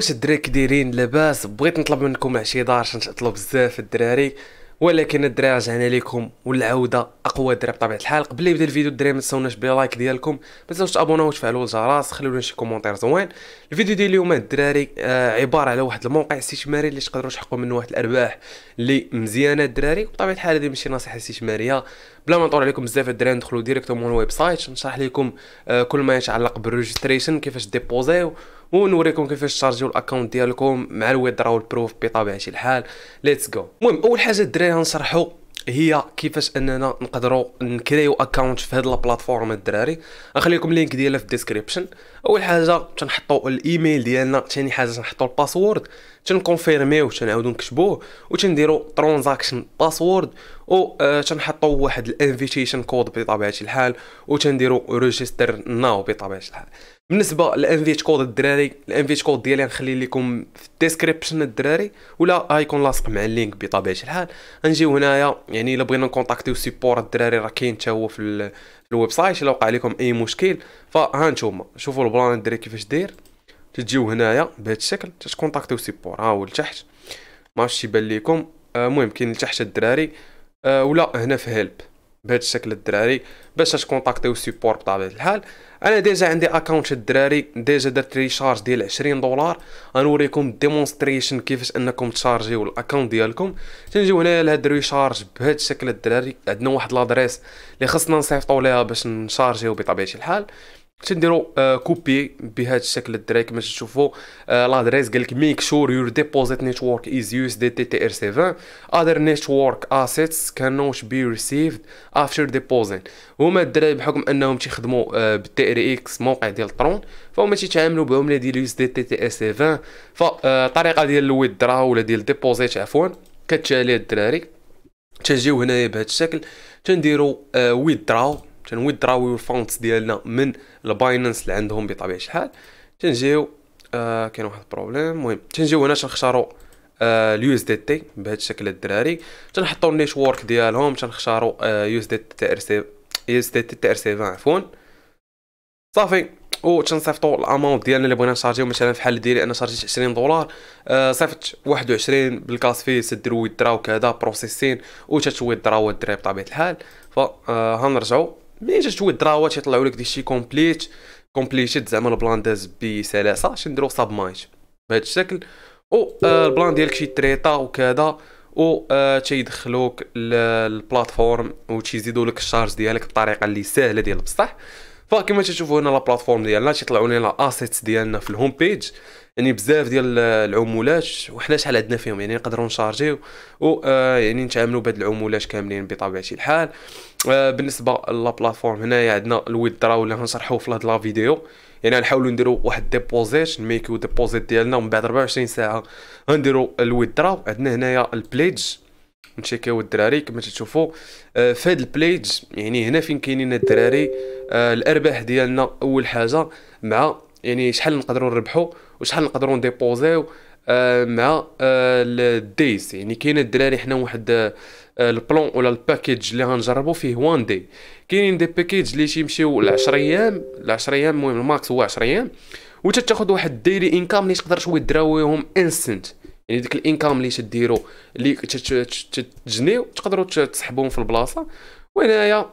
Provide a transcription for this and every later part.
واش الدراري كديرين لاباس بغيت نطلب منكم عشي دار عشان تطلب بزاف الدراري ولكن الدراري رجعنا لكم والعوده اقوى دراري بطبيعه الحال قبل يبدا الفيديو الدراري ما تنساوناش بلايك ديالكم ما تنساوش تابوناو وتفعلوا الجرس خليو لنا شي كومونتير زوين الفيديو ديال اليوم الدراري آه، عباره على واحد الموقع استثماري اللي تقدروا تحققوا منه واحد الارباح اللي مزيانه الدراري بطبيعه الحال هذه ماشي نصيحه استثماريه بلا ما نطول عليكم بزاف الدراري ندخلوا ديريكتومون الويب سايت نشرح لكم آه، كل ما يتعلق بالريجستريشن كيفاش ديبوزيو ونوريكم كيفاش تشارجيو الاكونت ديالكم مع الويدراو البروف بطبيعه الحال ليتس جو المهم اول حاجه الدراري غنشرحوا هي كيفاش اننا نقدروا نكريو اكونت في هاد البلاتفورم الدراري غنخلي لكم اللينك ديالها في الديسكريبشن اول حاجه تنحطوا الايميل ديالنا ثاني حاجه تنحطوا الباسورد تنكونفيرميو تنعاودو نكتبوه تنديرو ترانزاكشن باسورد و آه، تنحطوا واحد الانفيتيشن كود بطبيعه الحال تنديرو ريجستر ناو بطبيعه الحال بالنسبه للانفيت كود الدراري الانفيت كود ديالي غنخلي لكم في الديسكريبشن الدراري ولا ايكون لاصق مع اللينك بطبيعه الحال غنجيو هنايا يعني الا بغينا نكونتاكتيو سيبور الدراري راه كاين حتى هو في الويب سايت الا وقع لكم اي مشكل فها نتوما شوفوا البلان الدراري كيفاش داير تجيو هنايا بهذا الشكل تكونتاكتيو سيبور ها هو لتحت ما عرفتش يبان لكم آه، المهم كاين لتحت الدراري آه، ولا هنا في هيلب بهذا الشكل الدراري باش تكونتاكتيو السيبور بطبيعه الحال انا ديجا عندي اكونت الدراري ديجا درت ريشارج ديال 20 دولار غنوريكم ديمونستريشن كيفاش انكم تشارجيو الاكونت ديالكم تنجيو هنايا لهاد ريشارج بهذا الشكل الدراري عندنا واحد لادريس اللي خصنا نصيفطو ليها باش نشارجيو بطبيعه الحال تنديرو آه، كوبي بهذا الشكل الدراري كما تشوفوا آه، لادريس قال لك ميك شور يور ديبوزيت نيتورك از يوز دي تي تي ار 7 اذر نيتورك اسيتس كانوش بي ريسيفد افتر ديبوزيت هما الدراري بحكم انهم تيخدموا آه، بالتي ار اكس موقع ديال ترون فهما تيتعاملوا بعمله ديال يوز دي تي تي ار 7 فالطريقه ديال الويدرا ولا ديال ديبوزيت عفوا كتشالي الدراري تجيو هنايا بهذا الشكل تنديرو ويدراو دراوي الفونتس ديالنا من الباينانس اللي عندهم بطبيعه الحال تنجيو آه كاين واحد البروبليم المهم تنجيو هنا تنختاروا آه، اليو اس دي تي بهذا الشكل الدراري تنحطوا النيتورك ديالهم تنختاروا آه، يو اس دي تي ار سي يو اس دي تي تي ار سي عفوا صافي و تنصيفطوا الاماونت ديالنا اللي بغينا نشارجيو مثلا في الحال ديالي انا شارجيت 20 دولار آه صيفطت 21 بالكاس فيه سد الويدرا وكذا بروسيسين و تتويدراو الدراري بطبيعه الحال فهنرجعوا آه، مي جات شويه دراوات يطلعوا لك داكشي كومبليت كومبليتيد زعما البلان داز بسلاسه نديرو صاب مايت بهذا الشكل او آه، البلان ديالك شي تريطا وكذا او آه، تيدخلوك للبلاتفورم وتيزيدوا لك الشارج ديالك بطريقه اللي سهله ديال بصح فكما تشوفوا هنا لا بلاتفورم ديالنا تيطلعوا لنا اسيتس ديالنا في الهوم بيج يعني بزاف ديال العمولات وحنا شحال عندنا فيهم يعني نقدروا نشارجيو و آه، يعني نتعاملوا بهاد العمولات كاملين بطبيعه الحال آه، بالنسبه لا بلاتفورم هنايا عندنا الويدرا ولا غنشرحوه في هاد لا فيديو يعني نحاولوا نديروا واحد ديبوزيت نميكيو ديبوزيت ديالنا ومن بعد 24 ساعه غنديروا الويدرا عندنا هنايا البليدج نشيكيو الدراري كما تشوفوا آه، في هاد البليج يعني هنا فين كاينين الدراري آه، الارباح ديالنا اول حاجه مع يعني شحال نقدروا نربحوا وشحال نقدروا نديبوزيو آه، مع الديز يعني كاين الدراري حنا واحد البلون ولا الباكيج اللي غنجربوا فيه وان دي كاينين دي باكيج اللي تيمشيو ل 10 ايام ل 10 ايام المهم الماكس هو 10 ايام وتتاخذ واحد الديلي انكام اللي تقدر شويه دراويهم انستنت يعني ديك الانكام اللي تديرو اللي تجنيو تقدروا تسحبوهم في البلاصه وهنايا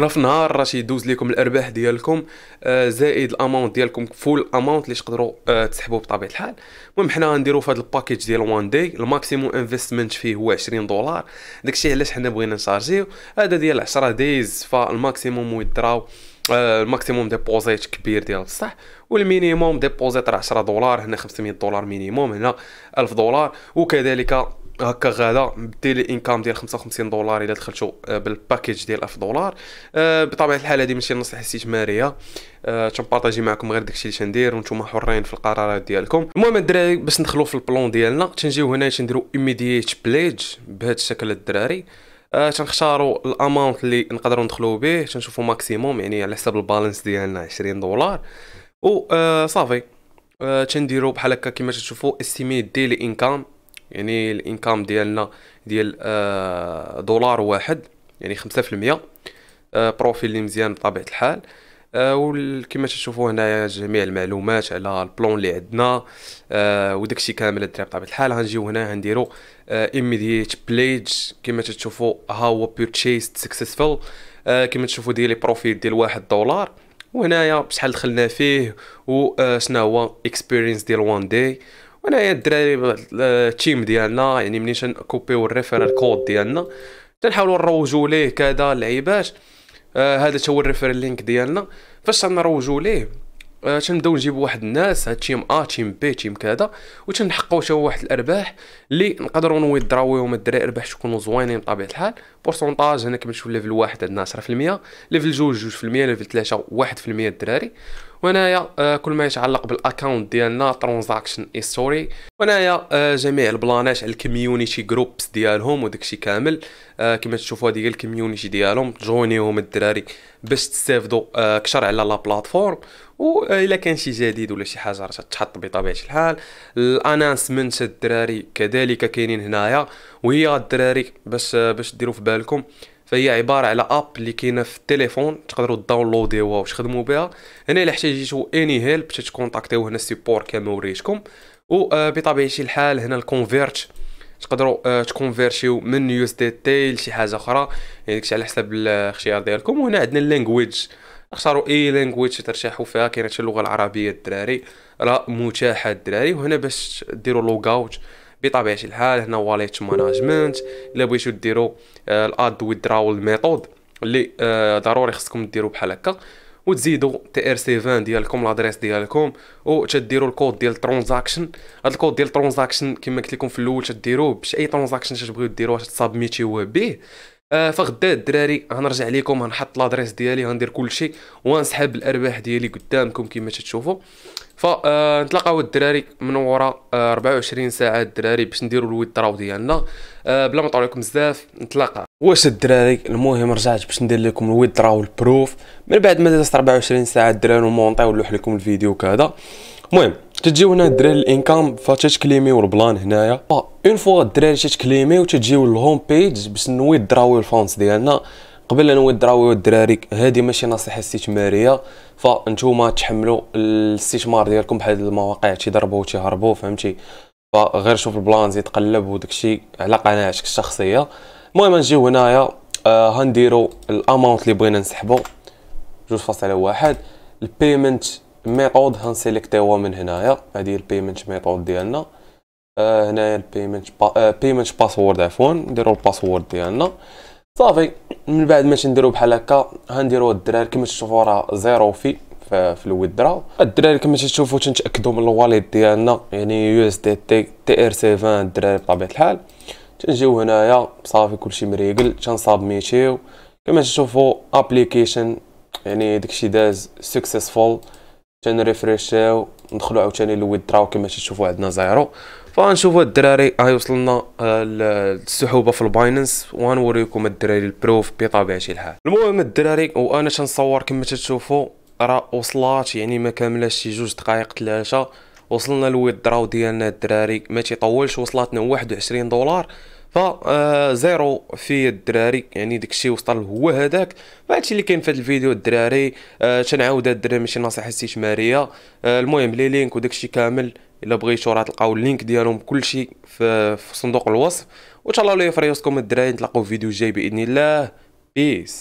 راه في النهار راه تيدوز لكم الارباح ديالكم آه، زائد الاماونت ديالكم فول اماونت اللي تقدروا آه، تسحبوه بطبيعه الحال المهم حنا غنديروا في هذا الباكيج ديال وان داي الماكسيموم انفستمنت فيه هو 20 دولار داكشي علاش حنا بغينا نشارجيو هذا ديال 10 دايز فالماكسيموم ويدراو آه، الماكسيموم ديبوزيت كبير ديال بصح والمينيموم ديبوزيت راه 10 دولار هنا 500 دولار مينيموم هنا 1000 دولار وكذلك هكا غادا بدي لي انكام ديال 55 دولار الا دخلتو آه، بالباكيج ديال 1000 دولار آه، بطبيعه الحال هذه ماشي نصيحه استثماريه تنبارطاجي معكم غير داكشي اللي تندير وانتم حرين في القرارات ديالكم المهم الدراري باش ندخلو في البلون ديالنا تنجيو هنا تنديرو ايميديت بليج بهذا الشكل الدراري آه تنختاروا الاماونت اللي نقدروا ندخلوا به تنشوفوا ماكسيموم يعني على حساب البالانس ديالنا 20 دولار و آه صافي آه تنديروا بحال هكا كما تشوفوا استيميت ديلي انكام يعني الانكام ديالنا ديال آه دولار واحد يعني 5% آه بروفيل اللي مزيان بطبيعه الحال آه، وكما تشوفوا هنايا جميع المعلومات على البلون اللي عندنا آه، الشيء كامل الدراري بطبيعه الحال غنجيو هنا غنديروا ايميديت آه، pledge كما تشوفوا ها هو بيرتشيز سكسسفول كما تشوفوا ديال لي بروفيت ديال واحد دولار وهنايا بشحال دخلنا فيه وشنا هو اكسبيرينس ديال وان داي وهنايا الدراري التيم ديالنا يعني منين كوبيو الريفرال كود ديالنا تنحاولوا نروجوا ليه كذا لعيبات آه هذا هو الريفير لينك ديالنا فاش غنروجو ليه آه، تنبداو نجيبو واحد الناس هاد تيم ا تيم بي تيم كذا وتنحققو حتى واحد الارباح اللي نقدروا نويدراويهم الدراري ارباح تكونوا زوينين بطبيعه الحال بورسونتاج هنا كنمشيو ليفل واحد عندنا 10% ليفل جوج 2% ليفل 3 1% الدراري وهنايا آه، كل ما يتعلق بالاكونت ديالنا ترانزاكشن هيستوري وهنايا آه، جميع البلانات على الكوميونيتي جروبس ديالهم وداكشي كامل كما تشوفوا هذه هي الكوميونيتي ديالهم جوينيهم الدراري باش تستافدوا كشر على لا بلاتفورم والا كان شي جديد ولا شي حاجه راه تحط بطبيعه الحال الانانسمنت الدراري كذلك كاينين هنايا وهي الدراري باش باش ديروا في بالكم فهي عباره على اب اللي كاينه في التليفون تقدروا داونلوديوها وتخدموا بها هنا الا احتاجيتو اني هيلب تكونتاكتيو هنا السيبور كما وريتكم وبطبيعه آه، الحال هنا الكونفيرت تقدروا آه، تكونفيرشيو من يو اس دي تي لشي حاجه اخرى يعني داكشي على حسب الاختيار ديالكم وهنا عندنا اللانجويج اختاروا اي لانجويج ترتاحوا فيها كاينه حتى اللغه العربيه الدراري راه متاحه الدراري وهنا باش ديروا لوغ اوت بطبيعه الحال هنا واليت ماناجمنت الا بغيتو ديروا الاد ويدراول ميثود اللي آه، ضروري خصكم ديروا بحال هكا وتزيدوا تي ار سي 20 ديالكم لادريس ديالكم و الكود ديال الترانزاكشن هاد الكود ديال الترانزاكشن كما قلت لكم في الاول تديروه باش اي ترانزاكشن تبغيو ديروها تسابميتيوه به آه فغدا الدراري غنرجع لكم غنحط لادريس ديالي غندير كلشي وغنسحب الارباح ديالي قدامكم كما تشوفوا فنتلاقاو آه، الدراري من ورا 24 آه، ساعه الدراري باش نديروا الويتراو ديالنا آه، بلا ما نطول عليكم بزاف نتلاقى واش الدراري المهم رجعت باش ندير لكم الويتراو البروف من بعد ما دازت 24 ساعه الدراري ومونطي ونلوح لكم الفيديو كذا المهم تجيو هنا الدراري الانكام فتتكليميو البلان هنايا با اون فوا الدراري و تجيو للهوم بيج باش نوي دراوي الفونس ديالنا قبل نوي الدراوي الدراري هادي ماشي نصيحه استثماريه فانتوما تحملوا الاستثمار ديالكم بحال المواقع تيضربوا وتيهربوا فهمتي فغير شوف البلان زيد قلب وداكشي على قناعتك الشخصيه المهم نجيو هنايا هنديرو الاماونت اللي بغينا نسحبوا 2.1 البيمنت الميثود هنسيليكتيوها من هنايا هي البيمنت ميثود ديالنا آه، هنايا البيمنت بيمنت باسورد عفوا نديرو الباسورد ديالنا صافي من بعد ماشي نديرو بحال هكا غنديرو الدراري كما تشوفو راه زيرو في في الودرا الدراري كما تشوفو تنتاكدو من الواليت ديالنا يعني يو اس دي تي تي ار سي 20 الدراري بطبيعه الحال تنجيو هنايا صافي كلشي مريقل تنسابميتيو كما تشوفو ابليكيشن يعني داكشي داز سكسيسفول تنريفريشاو ندخلو عاوتاني لويد كما تشوفوا عندنا زيرو فغنشوفوا الدراري ها وصلنا آه، السحوبه في الباينانس وغنوريكم الدراري البروف بطبيعه الحال المهم الدراري وانا تنصور كما تشوفوا راه وصلات يعني ما كاملاش شي جوج دقائق ثلاثه وصلنا لويد ديالنا الدراري ما تيطولش وصلاتنا 21 دولار ف آه، زيرو في الدراري يعني داكشي وصل هو هذاك فهادشي اللي كاين في هذا الفيديو الدراري آه تنعاود هاد الدراري ماشي نصيحه استثماريه آه المهم لي لينك وداكشي كامل الا بغيتو راه تلقاو اللينك ديالهم كلشي في, في صندوق الوصف وان شاء الله لو يفريوسكم الدراري نتلاقاو في فيديو جاي باذن الله بيس